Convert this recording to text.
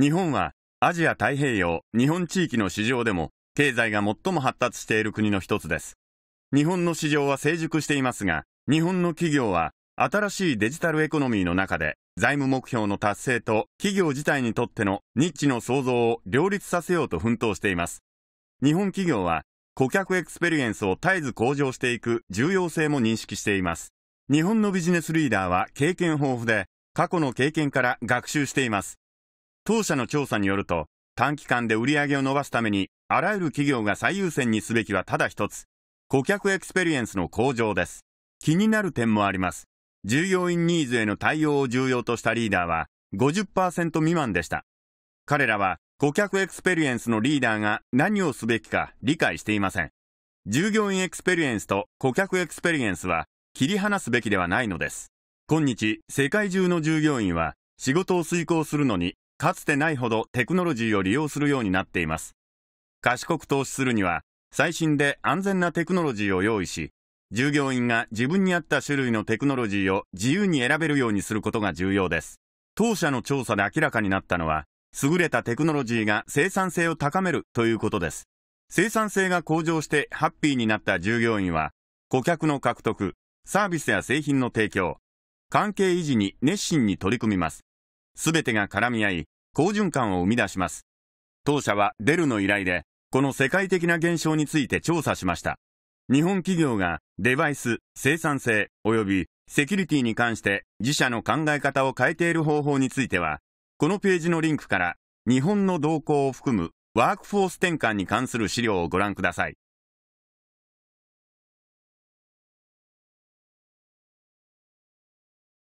日本はアジア太平洋日本地域の市場でも経済が最も発達している国の一つです。日本の市場は成熟していますが、日本の企業は新しいデジタルエコノミーの中で財務目標の達成と企業自体にとってのニッチの創造を両立させようと奮闘しています。日本企業は顧客エクスペリエンスを絶えず向上していく重要性も認識しています。日本のビジネスリーダーは経験豊富で過去の経験から学習しています。当社の調査によると、短期間で売り上げを伸ばすために、あらゆる企業が最優先にすべきはただ一つ、顧客エクスペリエンスの向上です。気になる点もあります。従業員ニーズへの対応を重要としたリーダーは50%未満でした。彼らは顧客エクスペリエンスのリーダーが何をすべきか理解していません。従業員エクスペリエンスと顧客エクスペリエンスは切り離すべきではないのです。今日、世界中の従業員は仕事を遂行するのにかつてないほどテクノロジーを利用するようになっています。賢く投資するには、最新で安全なテクノロジーを用意し、従業員が自分に合った種類のテクノロジーを自由に選べるようにすることが重要です。当社の調査で明らかになったのは、優れたテクノロジーが生産性を高めるということです。生産性が向上してハッピーになった従業員は、顧客の獲得、サービスや製品の提供、関係維持に熱心に取り組みます。すべてが絡み合い、好循環を生み出します。当社はデルの依頼で、この世界的な現象について調査しました。日本企業がデバイス、生産性、及びセキュリティに関して自社の考え方を変えている方法については、このページのリンクから日本の動向を含むワークフォース転換に関する資料をご覧ください。